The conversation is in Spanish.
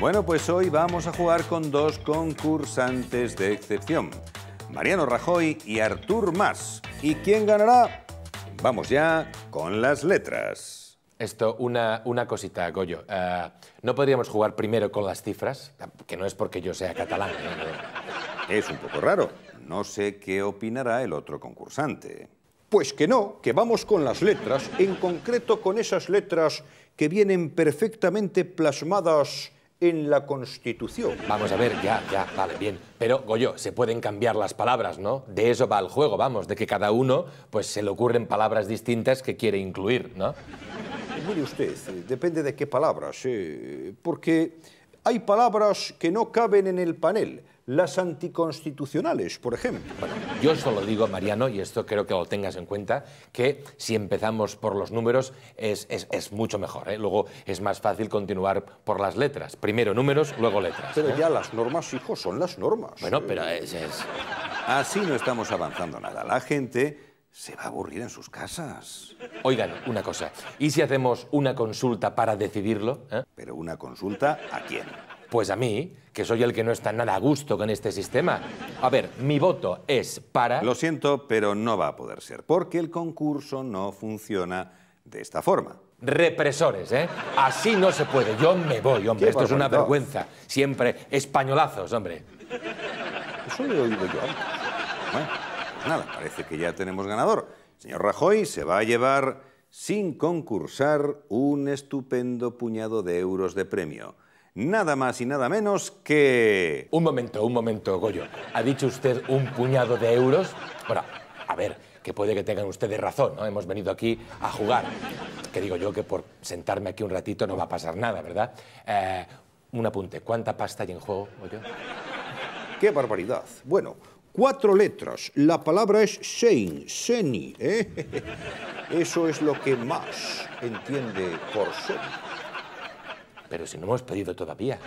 Bueno, pues hoy vamos a jugar con dos concursantes de excepción, Mariano Rajoy y Artur Mas. ¿Y quién ganará? Vamos ya con las letras. Esto, una, una cosita, Goyo. Eh, no podríamos jugar primero con las cifras, que no es porque yo sea catalán. ¿eh? Es un poco raro. No sé qué opinará el otro concursante. Pues que no, que vamos con las letras, en concreto con esas letras que vienen perfectamente plasmadas en la Constitución. Vamos a ver, ya, ya, vale, bien. Pero, Goyo, se pueden cambiar las palabras, ¿no? De eso va el juego, vamos, de que cada uno pues, se le ocurren palabras distintas que quiere incluir, ¿no? Mire usted, eh, depende de qué palabras, eh, porque hay palabras que no caben en el panel, las anticonstitucionales, por ejemplo. yo solo digo, Mariano, y esto creo que lo tengas en cuenta, que si empezamos por los números es, mucho mejor. ¿eh? Luego es más fácil continuar por las letras. Primero números, luego letras. Pero ¿eh? ya las normas, hijo, son las normas. Bueno, pero es... Así no estamos avanzando nada. La gente se va a aburrir en sus casas. Oigan, una cosa. ¿Y si hacemos una consulta para decidirlo? Eh? ¿Pero una consulta a quién? Pues a mí, que soy el que no está nada a gusto con este sistema. A ver, mi voto es para... Lo siento, pero no va a poder ser, porque el concurso no funciona de esta forma. Represores, ¿eh? Así no se puede. Yo me voy, hombre. Esto es una vergüenza. Siempre españolazos, hombre. Eso lo he yo nada, parece que ya tenemos ganador. señor Rajoy se va a llevar, sin concursar, un estupendo puñado de euros de premio. Nada más y nada menos que... Un momento, un momento, Goyo. ¿Ha dicho usted un puñado de euros? ahora a ver, que puede que tengan ustedes razón, ¿no? Hemos venido aquí a jugar. Que digo yo que por sentarme aquí un ratito no va a pasar nada, ¿verdad? Eh, un apunte, ¿cuánta pasta hay en juego, Goyo? ¡Qué barbaridad! Bueno, cuatro letras. La palabra es Sein, Seni. ¿eh? Eso es lo que más entiende por Pero si no hemos pedido todavía.